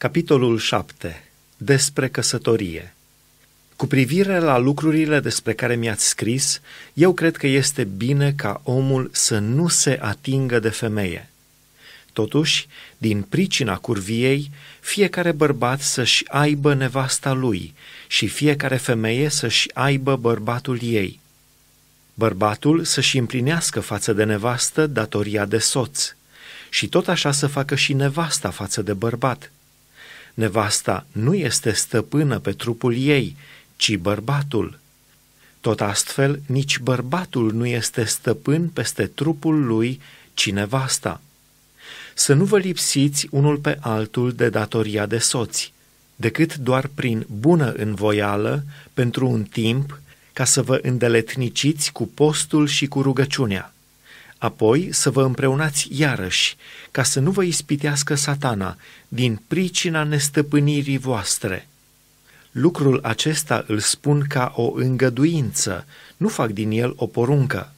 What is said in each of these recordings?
Capitolul 7. Despre căsătorie. Cu privire la lucrurile despre care mi-ați scris, eu cred că este bine ca omul să nu se atingă de femeie. Totuși, din pricina curviei, fiecare bărbat să-și aibă nevasta lui și fiecare femeie să-și aibă bărbatul ei. Bărbatul să-și împlinească față de nevastă datoria de soț și tot așa să facă și nevasta față de bărbat – nevasta nu este stăpână pe trupul ei, ci bărbatul. Tot astfel, nici bărbatul nu este stăpân peste trupul lui, ci nevasta. Să nu vă lipsiți unul pe altul de datoria de soți, decât doar prin bună învoială, pentru un timp, ca să vă îndeletniciți cu postul și cu rugăciunea apoi să vă împreunați iarăși, ca să nu vă ispitească satana din pricina nestăpânirii voastre. Lucrul acesta îl spun ca o îngăduință, nu fac din el o poruncă.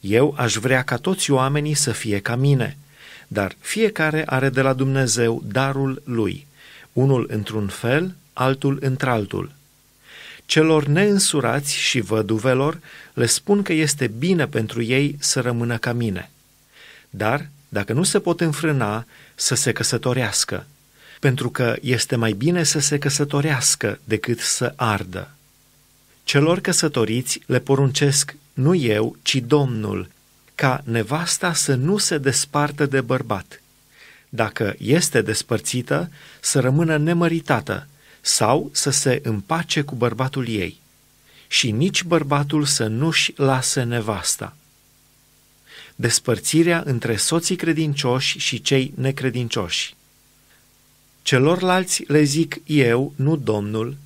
Eu aș vrea ca toți oamenii să fie ca mine, dar fiecare are de la Dumnezeu darul lui, unul într-un fel, altul într-altul. Celor neînsurați și văduvelor le spun că este bine pentru ei să rămână ca mine. Dar, dacă nu se pot înfrâna, să se căsătorească, pentru că este mai bine să se căsătorească decât să ardă. Celor căsătoriți le poruncesc nu eu, ci Domnul, ca nevasta să nu se despartă de bărbat. Dacă este despărțită, să rămână nemăritată, sau să se împace cu bărbatul ei și nici bărbatul să nu-și lase nevasta. Despărțirea între soții credincioși și cei necredincioși. Celorlalți le zic eu, nu Domnul,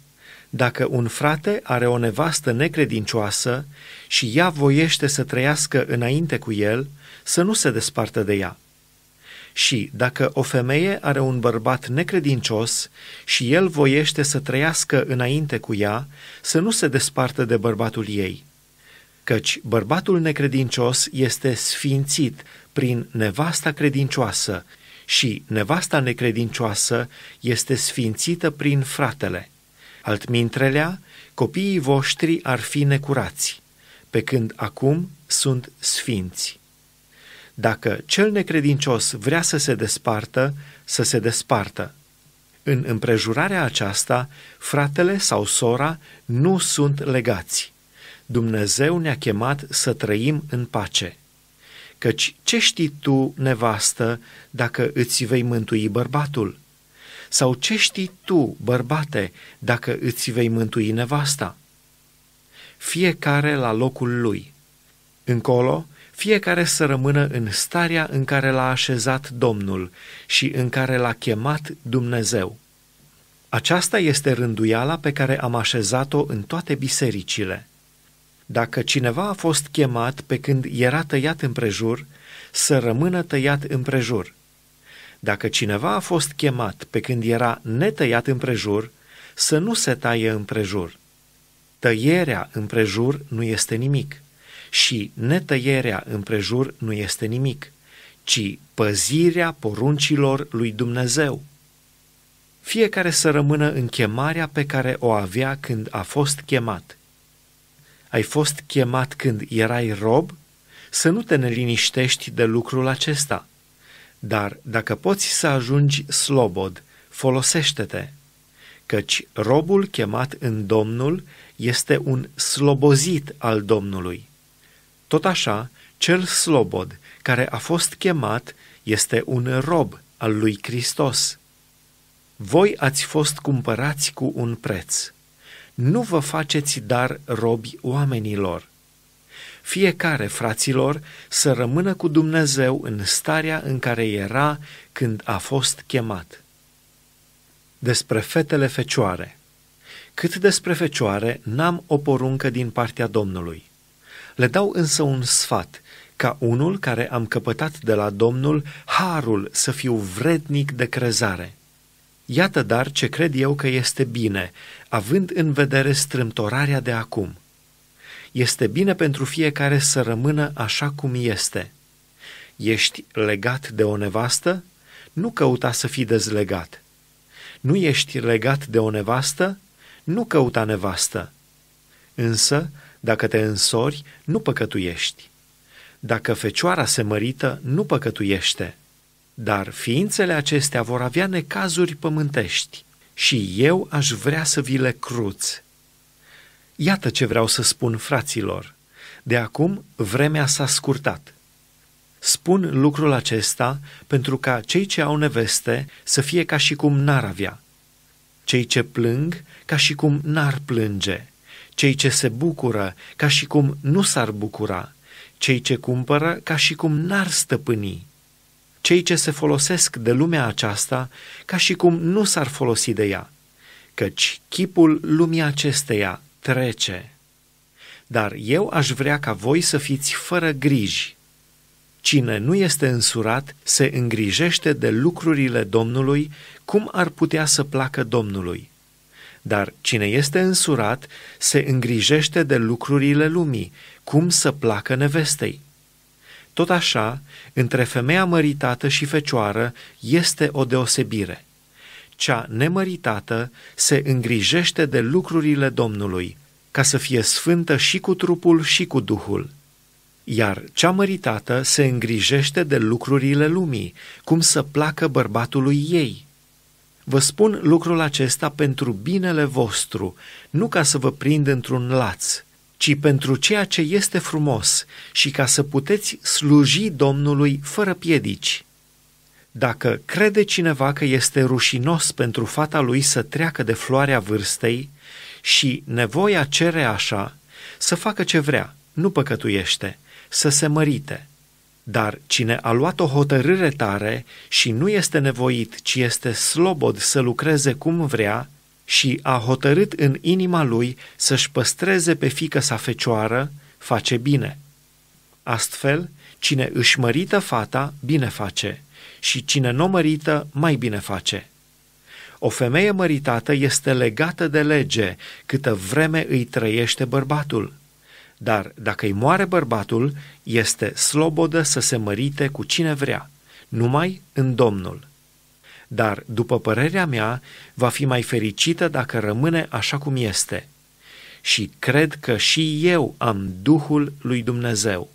dacă un frate are o nevastă necredincioasă și ea voiește să trăiască înainte cu el, să nu se despartă de ea și dacă o femeie are un bărbat necredincios și el voiește să trăiască înainte cu ea, să nu se despartă de bărbatul ei, căci bărbatul necredincios este sfințit prin nevasta credincioasă și nevasta necredincioasă este sfințită prin fratele. Altmintrelea, copiii voștri ar fi necurați, pe când acum sunt sfinți. Dacă cel necredincios vrea să se despartă, să se despartă. În împrejurarea aceasta, fratele sau sora nu sunt legați. Dumnezeu ne-a chemat să trăim în pace. Căci ce știi tu, nevastă, dacă îți vei mântui bărbatul? Sau ce știi tu, bărbate, dacă îți vei mântui nevasta? Fiecare la locul lui. Încolo, fiecare să rămână în starea în care l-a așezat Domnul și în care l-a chemat Dumnezeu. Aceasta este rânduiala pe care am așezat-o în toate bisericile. Dacă cineva a fost chemat pe când era tăiat prejur, să rămână tăiat prejur. Dacă cineva a fost chemat pe când era netăiat prejur, să nu se taie prejur. Tăierea prejur nu este nimic și netăierea împrejur nu este nimic, ci păzirea poruncilor lui Dumnezeu. Fiecare să rămână în chemarea pe care o avea când a fost chemat. Ai fost chemat când erai rob? Să nu te neliniștești de lucrul acesta. Dar dacă poți să ajungi slobod, folosește-te căci robul chemat în Domnul este un slobozit al Domnului. Tot așa, cel slobod care a fost chemat este un rob al lui Hristos. Voi ați fost cumpărați cu un preț. Nu vă faceți dar robi oamenilor. Fiecare, fraților, să rămână cu Dumnezeu în starea în care era când a fost chemat. Despre fetele fecioare Cât despre fecioare, n-am o poruncă din partea Domnului le dau însă un sfat, ca unul care am căpătat de la Domnul harul să fiu vrednic de crezare. Iată dar ce cred eu că este bine, având în vedere strâmtorarea de acum. Este bine pentru fiecare să rămână așa cum este. Ești legat de o nevastă? Nu căuta să fii dezlegat. Nu ești legat de o nevastă? Nu căuta nevastă. Însă, dacă te însori, nu păcătuiești. Dacă fecioara se mărită, nu păcătuiește. Dar ființele acestea vor avea necazuri pământești și eu aș vrea să vi le cruț. Iată ce vreau să spun fraților. De acum vremea s-a scurtat. Spun lucrul acesta pentru ca cei ce au neveste să fie ca și cum n-ar avea, cei ce plâng ca și cum n-ar plânge, cei ce se bucură ca și cum nu s-ar bucura, cei ce cumpără ca și cum n-ar stăpâni, cei ce se folosesc de lumea aceasta ca și cum nu s-ar folosi de ea, căci chipul lumii acesteia trece. Dar eu aș vrea ca voi să fiți fără griji. Cine nu este însurat se îngrijește de lucrurile Domnului, cum ar putea să placă Domnului. Dar cine este însurat se îngrijește de lucrurile lumii, cum să placă nevestei. Tot așa, între femeia măritată și fecioară este o deosebire. Cea nemăritată se îngrijește de lucrurile Domnului, ca să fie sfântă și cu trupul și cu duhul. Iar cea măritată se îngrijește de lucrurile lumii, cum să placă bărbatului ei – Vă spun lucrul acesta pentru binele vostru, nu ca să vă prind într-un laț, ci pentru ceea ce este frumos și ca să puteți sluji Domnului fără piedici. Dacă crede cineva că este rușinos pentru fata lui să treacă de floarea vârstei și nevoia cere așa, să facă ce vrea, nu păcătuiește, să se mărite – dar cine a luat o hotărâre tare și nu este nevoit, ci este slobod să lucreze cum vrea și a hotărât în inima lui să-și păstreze pe fică sa fecioară, face bine. Astfel, cine își mărită fata, bine face, și cine nu mărită, mai bine face. O femeie măritată este legată de lege câtă vreme îi trăiește bărbatul – dar dacă îi moare bărbatul, este slobodă să se mărite cu cine vrea, numai în Domnul. Dar, după părerea mea, va fi mai fericită dacă rămâne așa cum este. Și cred că și eu am Duhul lui Dumnezeu.